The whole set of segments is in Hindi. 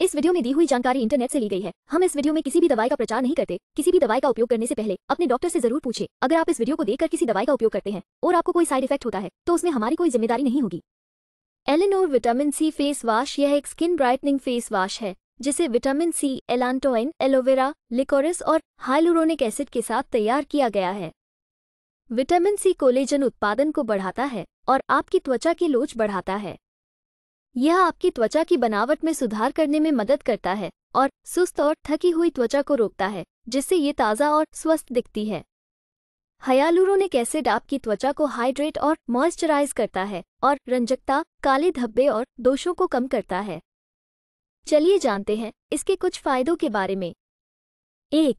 इस वीडियो में दी हुई जानकारी इंटरनेट से ली गई है हम इस वीडियो में किसी भी दवाई का प्रचार नहीं करते किसी भी दवाई का उपयोग करने से पहले अपने डॉक्टर से जरूर पूछे अगर आप इस वीडियो को देखकर किसी दवाई का उपयोग करते हैं और आपको कोई साइड इफेक्ट होता है तो उसमें हमारी कोई जिम्मेदारी नहीं होगी Elinor vitamin C face wash यह एक स्किन ब्राइटनिंग फेस वाश है जिसे vitamin C allantoin aloe vera licorice और हाइलोरोनिक एसिड के साथ तैयार किया गया है विटामिन सी कोलेजन उत्पादन को बढ़ाता है और आपकी त्वचा की लोच बढ़ाता है यह आपकी त्वचा की बनावट में सुधार करने में मदद करता है और सुस्त और थकी हुई त्वचा को रोकता है जिससे ये ताज़ा और स्वस्थ दिखती है हयालूरोनिक एसिड आपकी त्वचा को हाइड्रेट और मॉइस्चराइज करता है और रंजकता काले धब्बे और दोषों को कम करता है चलिए जानते हैं इसके कुछ फायदों के बारे में एक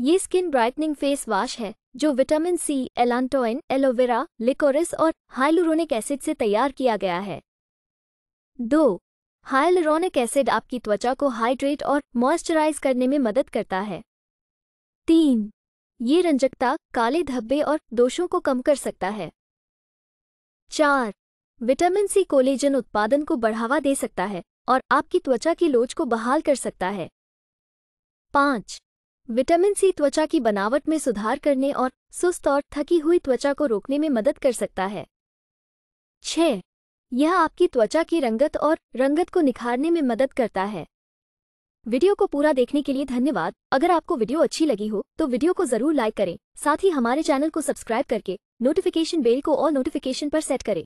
ये स्किन ब्राइटनिंग फेस वॉश है जो vitamin C allantoin aloe vera licorice और हाइलूरोनिक एसिड से तैयार किया गया है दो हाइलरोनिक एसिड आपकी त्वचा को हाइड्रेट और मॉइस्चराइज करने में मदद करता है तीन ये रंजकता काले धब्बे और दोषों को कम कर सकता है चार विटामिन सी कोलेजन उत्पादन को बढ़ावा दे सकता है और आपकी त्वचा की लोच को बहाल कर सकता है पाँच विटामिन सी त्वचा की बनावट में सुधार करने और सुस्त और थकी हुई त्वचा को रोकने में मदद कर सकता है छह यह आपकी त्वचा की रंगत और रंगत को निखारने में मदद करता है वीडियो को पूरा देखने के लिए धन्यवाद अगर आपको वीडियो अच्छी लगी हो तो वीडियो को जरूर लाइक करें साथ ही हमारे चैनल को सब्सक्राइब करके नोटिफिकेशन बेल को और नोटिफिकेशन पर सेट करें